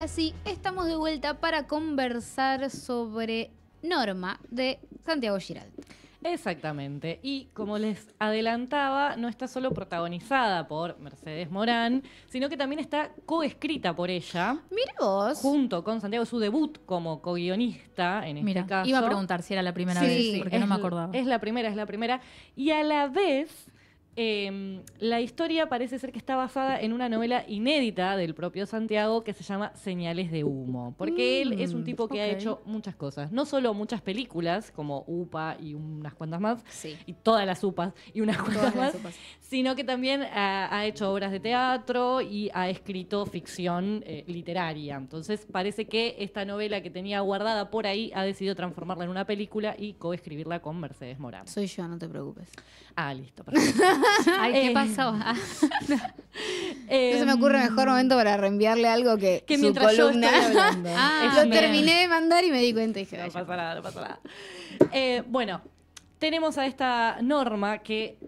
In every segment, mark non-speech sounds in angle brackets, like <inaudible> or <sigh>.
Así estamos de vuelta para conversar sobre Norma de Santiago Giralt. Exactamente. Y como les adelantaba, no está solo protagonizada por Mercedes Morán, sino que también está coescrita por ella. Mira vos. Junto con Santiago, su debut como co-guionista en este caso. Iba a preguntar si era la primera vez, porque no me acordaba. Es la primera, es la primera. Y a la vez Em, la historia parece ser que está basada en una novela inédita del propio Santiago que se llama Señales de Humo, porque él es un mm, tipo que ha hecho muchas cosas, no solo muchas películas como UPA y unas cuantas más, y todas las UPAs y unas cuantas más, sino que también ha, hecho obras de teatro y ha escrito ficción eh, literaria. Entonces parece que esta novela que tenía guardada por ahí ha decidido transformarla en una película y coescribirla con Mercedes Morán. Soy yo, no te preocupes. Ah, listo, perdón <laughs> <laughs> Ay, ¿qué eh, pasó? <laughs> <laughs> se me ocurre mejor em, momento para reenviarle algo que, su columna. Ah, lo terminé de mandar y me di cuenta y dije, no pasa nada, no pasa nada. Eh, bueno, tenemos a esta norma que,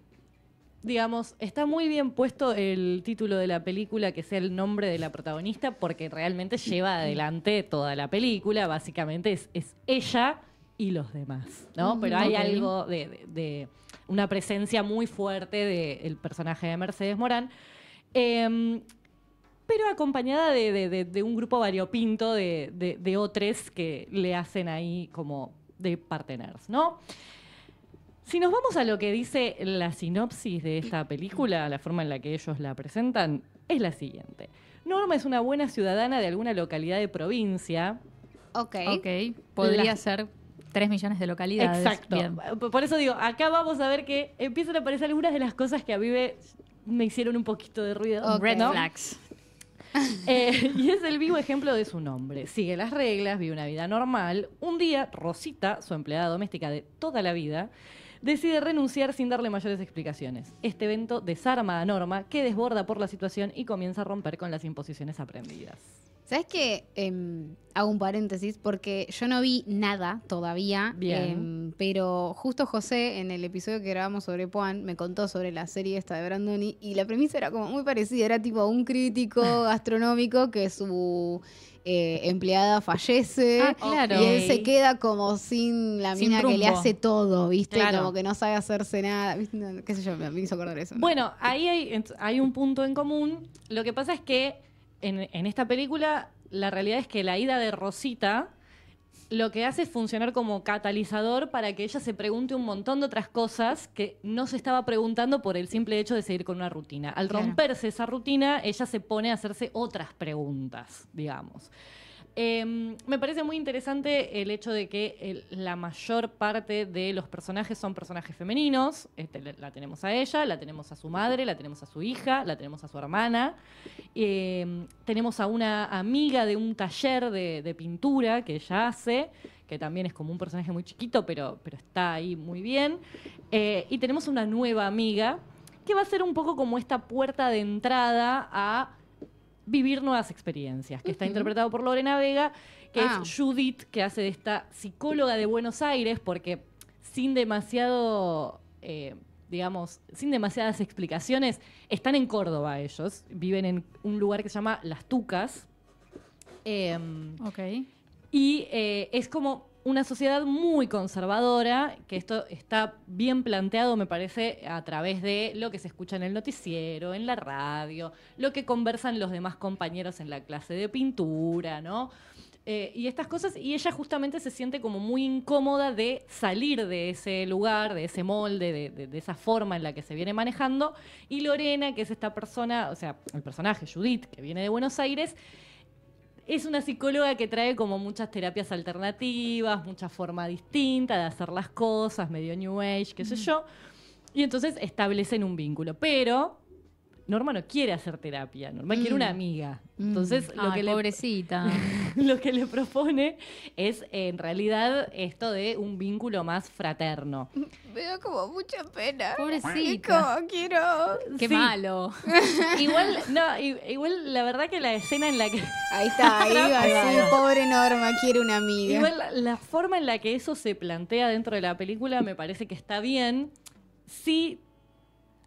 digamos, está muy bien puesto el título de la película, que sea el nombre de la protagonista, porque realmente lleva adelante toda la película. Básicamente es ella y los demás, ¿no? Mm, pero hay algo de, una presencia muy fuerte del personaje de Mercedes Morán. Em, pero acompañada de, un grupo variopinto de, otros que le hacen ahí como de parteners, ¿no? Si nos vamos a lo que dice la sinopsis de esta película, la forma en la que ellos la presentan, es la siguiente. Norma es una buena ciudadana de alguna localidad de provincia. Ok. podría ser Tres millones de localidades. Exacto. Por eso digo, acá vamos a ver que empiezan a aparecer algunas de las cosas que a mí me, hicieron un poquito de ruido. Red flags. <laughs> Eh, y es el vivo ejemplo de su nombre. Sigue las reglas, vive una vida normal. Un día, Rosita, su empleada doméstica de toda la vida, decide renunciar sin darle mayores explicaciones. Este evento desarma a Norma, que desborda por la situación y comienza a romper con las imposiciones aprendidas. ¿Sabes qué? Em, hago un paréntesis porque yo no vi nada todavía. Bien. Em, pero justo José, en el episodio que grabamos sobre Puan, me contó sobre la serie esta de Brandoni y la premisa era como muy parecida. Era tipo un crítico gastronómico <laughs> que su. Eh, empleada fallece ah, y él se queda como sin la mina que le hace todo, ¿viste? Como que no sabe hacerse nada, qué sé yo, me hizo acordar eso. Bueno, ahí hay un punto en común. Lo que pasa es que en, esta película la realidad es que la ida de Rosita lo que hace es funcionar como catalizador para que ella se pregunte un montón de otras cosas que no se estaba preguntando por el simple hecho de seguir con una rutina. Al romperse esa rutina, ella se pone a hacerse otras preguntas, digamos. Em, me parece muy interesante el hecho de que eh, la mayor parte de los personajes son personajes femeninos. Este, la tenemos a ella, la tenemos a su madre, la tenemos a su hija, la tenemos a su hermana. Em, tenemos a una amiga de un taller de, pintura que ella hace, que también es como un personaje muy chiquito, pero, pero está ahí muy bien. Eh, y tenemos una nueva amiga que va a ser un poco como esta puerta de entrada a Vivir Nuevas Experiencias, que está interpretado por Lorena Vega, que es ah. Judith, que hace de esta psicóloga de Buenos Aires, porque sin demasiado... Eh, digamos, sin demasiadas explicaciones, están en Córdoba ellos, viven en un lugar que se llama Las Tucas. Em, ok. Y eh, es como una sociedad muy conservadora, que esto está bien planteado, me parece, a través de lo que se escucha en el noticiero, en la radio, lo que conversan los demás compañeros en la clase de pintura, ¿no? Eh, y estas cosas, y ella justamente se siente como muy incómoda de salir de ese lugar, de ese molde, de esa forma en la que se viene manejando. Y Lorena, que es esta persona, o sea, el personaje Judith, que viene de Buenos Aires, es una psicóloga que trae como muchas terapias alternativas, mucha forma distinta de hacer las cosas, medio New Age, qué sé mm. yo. Y entonces establecen un vínculo. Pero Norma no quiere hacer terapia, Norma quiere una mm. amiga. Mm. Entonces, lo, que pobrecita. Le, <laughs> lo que le propone es en realidad esto de un vínculo más fraterno. Me da como mucha pena. Pobrecita. quiero. Qué malo. <laughs> igual, la verdad que la escena en la que. Ahí está, <laughs> ahí va, sí, pobre Norma quiere una amiga. Igual la, la forma en la que eso se plantea dentro de la película me parece que está bien. Sí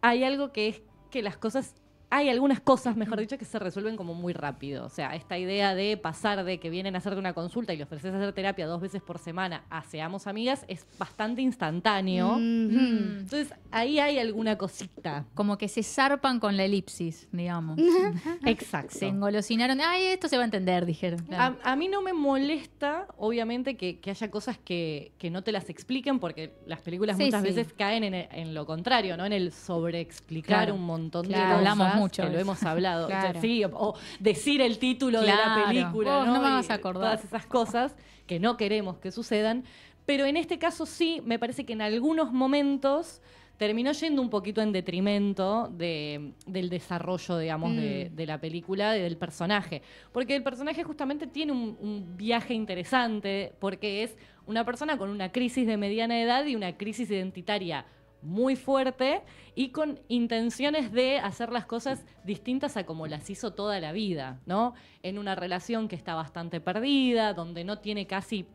hay algo que es que las cosas hay algunas cosas, mejor dicho, que se resuelven como muy rápido. O sea, esta idea de pasar de que vienen a hacerte una consulta y le ofreces hacer terapia dos veces por semana a Seamos Amigas es bastante instantáneo. Mm. Entonces, ahí hay alguna cosita. Como que se zarpan con la elipsis, digamos. <laughs> Exacto. Se engolosinaron. Ay, esto se va a entender, dijeron. A, mí no me molesta, obviamente, que, haya cosas que, no te las expliquen, porque las películas muchas veces caen en, lo contrario, ¿no? En el sobreexplicar un montón de cosas. Que lo hemos hablado. <laughs> o, decir el título de la película. ¿no? acordar. Todas esas cosas que no queremos que sucedan. Pero en este caso sí, me parece que en algunos momentos terminó yendo un poquito en detrimento del desarrollo, digamos, de, mm. la película, del personaje. Porque el personaje justamente tiene un, viaje interesante, porque es una persona con una crisis de mediana edad y una crisis identitaria muy fuerte y con intenciones de hacer las cosas distintas a como las hizo toda la vida, ¿no? En una relación que está bastante perdida, donde no tiene casi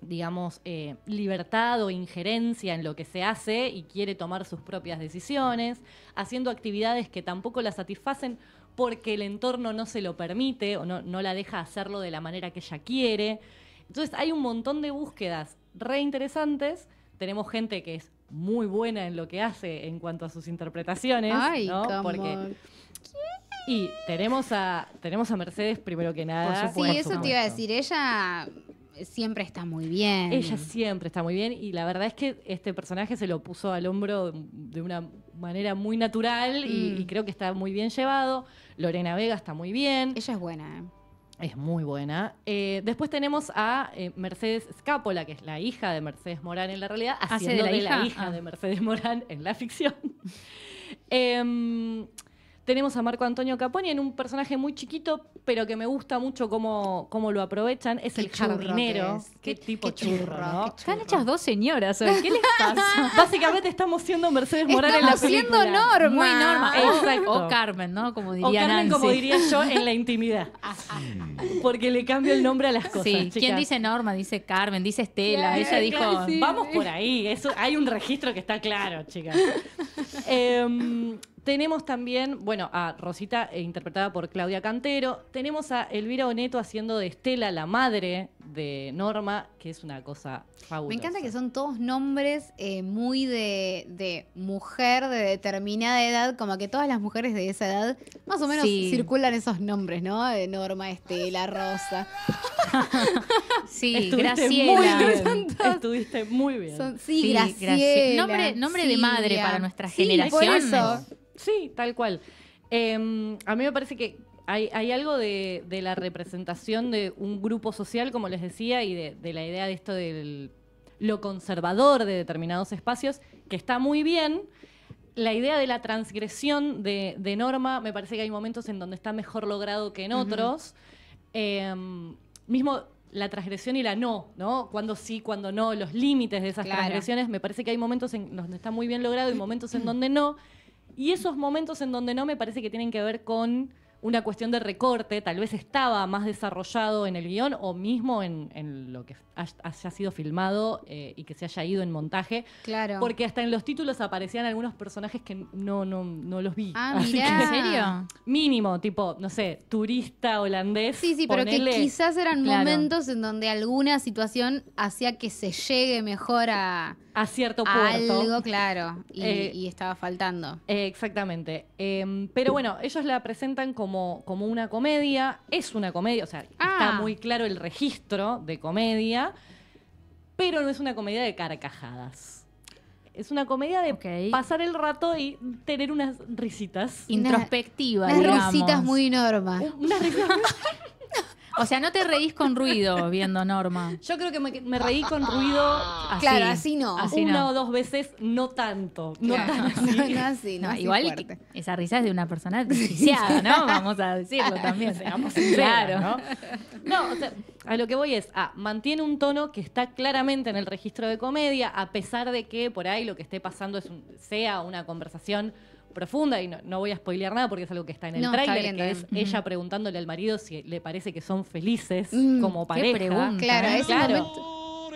digamos, eh, libertad o injerencia en lo que se hace y quiere tomar sus propias decisiones, haciendo actividades que tampoco la satisfacen porque el entorno no se lo permite o no, no la deja hacerlo de la manera que ella quiere. Entonces hay un montón de búsquedas reinteresantes. Tenemos gente que es muy buena en lo que hace en cuanto a sus interpretaciones, Ay, ¿no? Porque y tenemos a tenemos a Mercedes primero que nada. sí, eso te iba a decir, ella siempre está muy bien. Ella siempre está muy bien y la verdad es que este personaje se lo puso al hombro de una manera muy natural y, mm. y, creo que está muy bien llevado. Lorena Vega está muy bien. Ella es buena. ¿eh? Es muy buena. Eh, después tenemos a eh, Mercedes Scapola que es la hija de Mercedes Morán en la realidad, ah, haciendo de la, hija, de ah. Mercedes Morán en la ficción. <laughs> Em, tenemos a Marco Antonio Caponi en un personaje muy chiquito, pero que me gusta mucho cómo, cómo lo aprovechan. Es el jardinero. Qué, tipo churro, Están hechas dos señoras. ¿Qué les pasa? <laughs> Básicamente estamos siendo Mercedes Morales en la película. siendo Norma. Muy Norma. O Carmen, ¿no? Como diría o Carmen, como diría yo, en la intimidad. <laughs> Ah, ah. Porque le cambio el nombre a las cosas, Sí. ¿Quién dice Norma? Dice Carmen, dice Estela. Ella dijo... Vamos por ahí. Eso, hay un registro que está claro, chicas. <laughs> eh, tenemos también, bueno, a Rosita eh, interpretada por Claudia Cantero. Tenemos a Elvira Oneto haciendo de Estela, la madre de Norma, que es una cosa fabulosa. Me encanta que son todos nombres eh, muy de, mujer de determinada edad, como que todas las mujeres de esa edad, más o menos circulan esos nombres, ¿no? De Norma, Estela, Rosa. <laughs> sí, Graciela. Muy Estuviste muy bien. sí, Graciela. Nombre, de madre para nuestra generación. Sí, tal cual. Em, a mí me parece que hay, algo de, la representación de un grupo social, como les decía, y de, la idea de esto de lo conservador de determinados espacios, que está muy bien. La idea de la transgresión de, norma, me parece que hay momentos en donde está mejor logrado que en otros. Em, mismo la transgresión y la no, ¿no? Cuando sí, cuando no, los límites de esas transgresiones, me parece que hay momentos en donde está muy bien logrado y <clears throat> momentos en donde no. Y esos momentos en donde no me parece que tienen que ver con una cuestión de recorte, tal vez estaba más desarrollado en el guión o mismo en, lo que haya sido filmado eh, y que se haya ido en montaje. Claro. Porque hasta en los títulos aparecían algunos personajes que no, no, los vi. Ah, mirá. ¿En serio? Mínimo, tipo, no sé, turista holandés. Sí, sí, pero que quizás eran momentos en donde alguna situación hacía que se llegue mejor a a cierto punto Algo, claro, eh, y, estaba faltando. exactamente. Em, pero bueno, ellos la presentan como, como una comedia, es una comedia, o sea, está ah. muy claro el registro de comedia, pero no es una comedia de carcajadas. Es una comedia de pasar el rato y tener unas risitas. Introspectivas. Unas risitas muy normas. Unas o sea, no te reís con ruido viendo Norma. Yo creo que me, reí con ruido ah. así, Claro, así no. una o dos veces, no tanto. No <laughs> así. No, igual esa risa es de una persona desquiciada, ¿no? <laughs> Vamos a decirlo también. <laughs> Seamos claro. No, o sea, a lo que voy es, a, ah, mantiene un tono que está claramente en el registro de comedia, a pesar de que por ahí lo que esté pasando es sea una conversación profunda y no, voy a spoilear nada porque es algo que está en el tráiler, que es ella preguntándole al marido si le parece que son felices mm, como pareja. ¿eh? claro,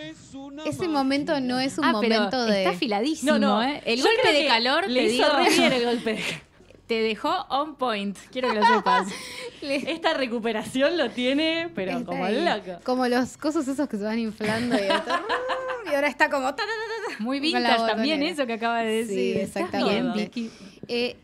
ese, Momento, no es un ah, momento de. Está afiladísimo, ¿eh? El golpe de calor. Le hizo el golpe de calor te dejó on point. Quiero que lo sepas. <laughs> Esta recuperación lo tiene, pero como loco. Como los cosas esos que se van inflando y, <laughs> ahora está como. Muy vintage también eso que acaba de decir. Sí, exactamente. eh,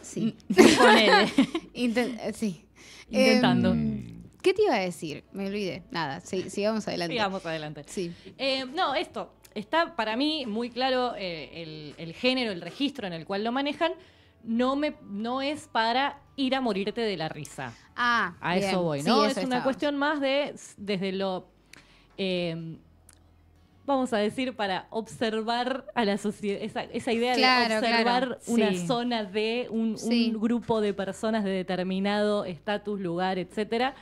sí. Mm, <laughs> eh, sí. Intentando. Em, ¿Qué te iba a decir? Me olvidé. Nada, sigamos adelante. Sigamos adelante. Sí. Eh, no, esto. Está para mí muy claro eh, el, género, el registro en el cual lo manejan no, me, no es para ir a morirte de la risa. Ah, a eso voy, ¿no? es una cuestión más de desde lo eh, vamos a decir, para observar a la sociedad, esa, idea de observar una zona de un, grupo de personas de determinado estatus, lugar, etcétera,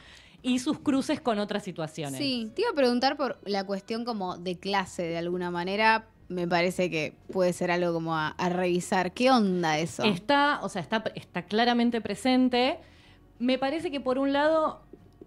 y sus cruces con otras situaciones. Sí, te iba a preguntar por la cuestión como de clase, de alguna manera, me parece que puede ser algo como a, revisar. ¿Qué onda eso? Está, o sea, está claramente presente. Me parece que por un lado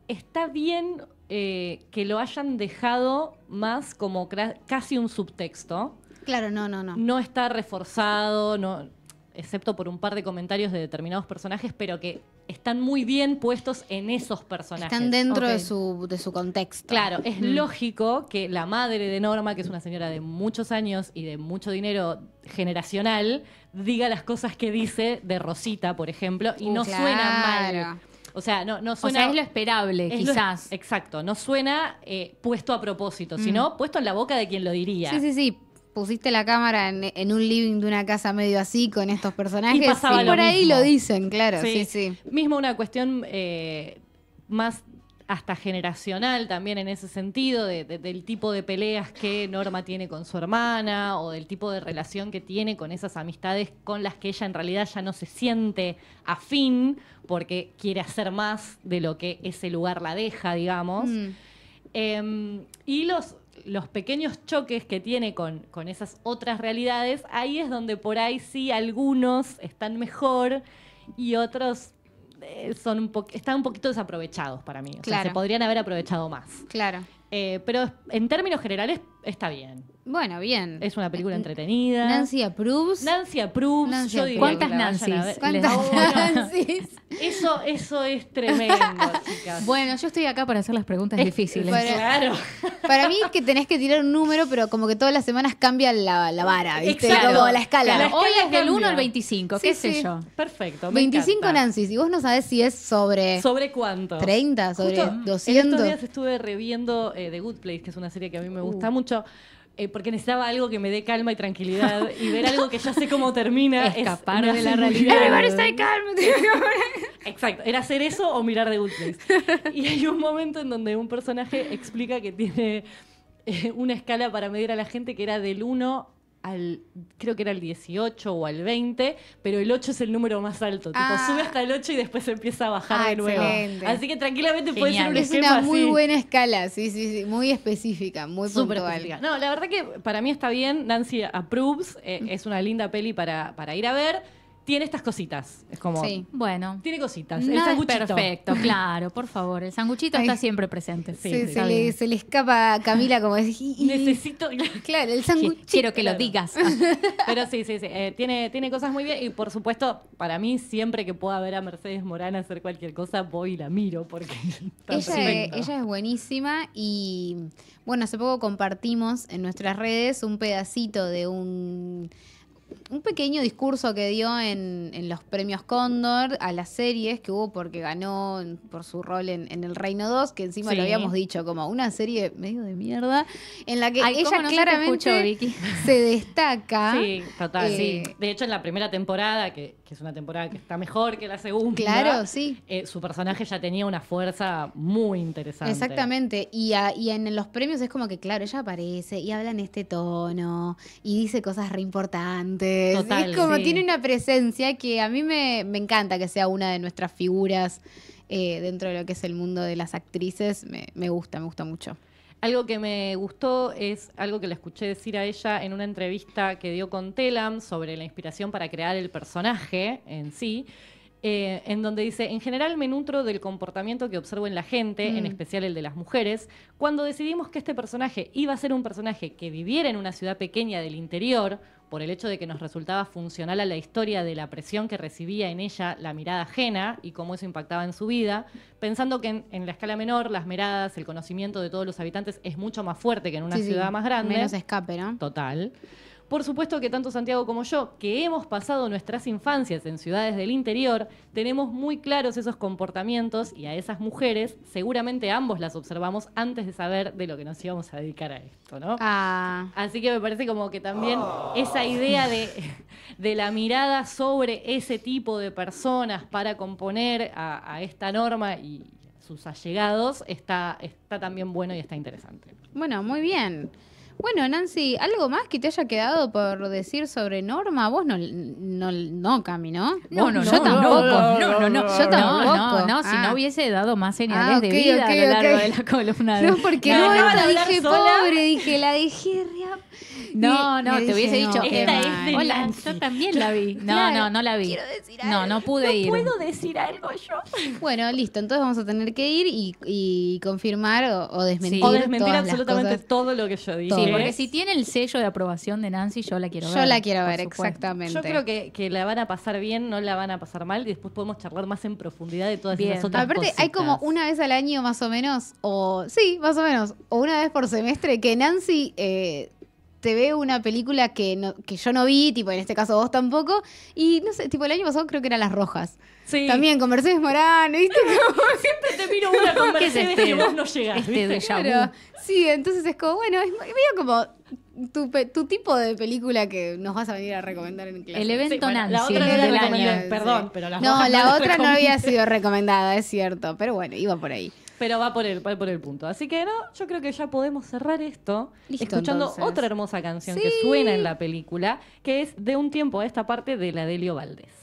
está bien, eh, que lo hayan dejado más como casi un subtexto. Claro, no, no, no. No está reforzado, no, excepto por un par de comentarios de determinados personajes, pero que están muy bien puestos en esos personajes. Están dentro de, su, de, su, contexto. Claro, es lógico que la madre de Norma, que es una señora de muchos años y de mucho dinero generacional, diga las cosas que dice de Rosita, por ejemplo, y uh, no suena mal. O sea, no, suena. es lo esperable, quizás. exacto, no suena eh, puesto a propósito, sino mm. puesto en la boca de quien lo diría. Sí, sí, sí. Pusiste la cámara en, un living de una casa medio así con estos personajes. Y, por ahí lo dicen, claro. Sí, sí. Mismo una cuestión eh, más hasta generacional también en ese sentido, del tipo de peleas que Norma tiene con su hermana o del tipo de relación que tiene con esas amistades con las que ella en realidad ya no se siente afín porque quiere hacer más de lo que ese lugar la deja, digamos. Mm. Em, y los, los pequeños choques que tiene con, con esas otras realidades, ahí es donde por ahí sí algunos están mejor y otros eh, son un están un poquito desaprovechados para mí. se podrían haber aprovechado más. Claro. Eh, pero en términos generales está bien. Bueno, bien. Es una película este, entretenida. Nancy approves. Nancy approves. ¿Cuántas Nancy's? ¿Cuántas Nancy's? Eso, eso es tremendo, <laughs> chicas. Bueno, yo estoy acá para hacer las preguntas difíciles. claro. <laughs> Para mí es que tenés que tirar un número, pero como que todas las semanas cambia la, vara, ¿viste? Exacto. la escala. Hoy es del 1 al 25, qué sé yo. Perfecto. 25 Nancy's y vos no sabés si es sobre. ¿Sobre cuánto? 30, sobre 200. En estos días estuve reviendo eh, The Good Place, que es una serie que a mí me gusta uh. mucho eh, porque necesitaba algo que me dé calma y tranquilidad y ver algo que ya sé cómo termina. Escapar de la realidad. Exacto, era hacer eso o mirar de Good Y hay un momento en donde un personaje explica que tiene eh, una escala para medir a la gente que era del 1 creo que era el 18 o al 20, pero el 8 es el número más alto. Tipo, ah. sube hasta el 8 y después empieza a bajar de nuevo. Así que tranquilamente puede ser es una muy buena escala, sí, sí, sí, muy específica, muy No, la verdad que para mí está bien, Nancy approves, eh, mm. es una linda peli para, para ir a ver tiene estas cositas. Es como. Bueno. Tiene cositas. el perfecto, <laughs> claro, por favor. El sanguchito está siempre presente. Sí, se, sí, se, le, escapa a Camila como es. Necesito. Claro, el sanguchito. Quiero que lo digas. <laughs> Pero sí, sí, sí. Eh, tiene, tiene cosas muy bien. Y por supuesto, para mí, siempre que pueda ver a Mercedes Morán hacer cualquier cosa, voy y la miro porque. <laughs> ella es buenísima y. Bueno, hace poco compartimos en nuestras redes un pedacito de un un pequeño discurso que dio en, los premios Cóndor a las series que hubo porque ganó por su rol en, El Reino 2, que encima lo habíamos dicho, como una serie medio de mierda, en la que ella no claramente se, se, destaca. Sí, total. sí. Eh, de hecho, en la primera temporada, que que es una temporada que está mejor que la segunda. Claro, sí. Eh, su personaje ya tenía una fuerza muy interesante. Exactamente. Y, en los premios es como que, claro, ella aparece y habla en este tono y dice cosas re importantes. es como tiene una presencia que a mí me, encanta que sea una de nuestras figuras eh, dentro de lo que es el mundo de las actrices. Me, me gusta, me gusta mucho. Algo que me gustó es algo que la escuché decir a ella en una entrevista que dio con Telam sobre la inspiración para crear el personaje en sí eh, en donde dice, en general me nutro del comportamiento que observo en la gente, en mm. especial el de las mujeres. Cuando decidimos que este personaje iba a ser un personaje que viviera en una ciudad pequeña del interior, por el hecho de que nos resultaba funcional a la historia de la presión que recibía en ella la mirada ajena y cómo eso impactaba en su vida, pensando que en, la escala menor las miradas, el conocimiento de todos los habitantes es mucho más fuerte que en una ciudad más grande. Menos escape, ¿no? Total. Por supuesto que tanto Santiago como yo, que hemos pasado nuestras infancias en ciudades del interior, tenemos muy claros esos comportamientos y a esas mujeres seguramente ambos las observamos antes de saber de lo que nos íbamos a dedicar a esto, ¿no? Ah. Así que me parece como que también esa idea de, la mirada sobre ese tipo de personas para componer a, a esta norma y, sus allegados está, está también bueno y está interesante. Bueno, muy bien. Bueno, Nancy, ¿algo más que te haya quedado por decir sobre Norma? Vos no, no, no Cami, ¿no? No, no, yo tampoco. No, no, no. Yo tampoco. No, si no hubiese dado más señales de vida a lo de la columna. De... No, porque no, dije, pobre, dije, la dije... No, no, te hubiese dicho, Emma, hola, yo también la vi. No, no, no la vi. No, no pude ir. puedo decir algo yo. Bueno, listo, entonces vamos a tener que ir y, confirmar o, desmentir. O desmentir absolutamente todo lo que yo dije. Sí, porque si tiene el sello de aprobación de Nancy, yo la quiero ver. Yo la quiero ver, exactamente. Yo creo que, la van a pasar bien, no la van a pasar mal y después podemos charlar más en profundidad de todas esas otras cosas. Aparte, hay como una vez al año más o menos, o sí, más o menos, o una vez por semestre que Nancy eh, te ve una película que, que yo no vi, tipo en este caso vos tampoco, y no sé, tipo el año pasado creo que eran Las Rojas. Sí. También con Mercedes Morán, ¿viste? Como... <laughs> Siempre te miro una con <laughs> Mercedes este? que vos no llegás. Este sí, entonces es como, bueno, es medio como tu, tu, tipo de película que nos vas a venir a recomendar en clase. El evento Nancy. La otra no año perdón, pero las No, la otra no había sido recomendada, es cierto, pero bueno, iba por ahí. Pero va por, el, por el punto. Así que no, yo creo que ya podemos cerrar esto escuchando otra hermosa canción que suena en la película, que es de un tiempo a esta parte de la Delio Valdés.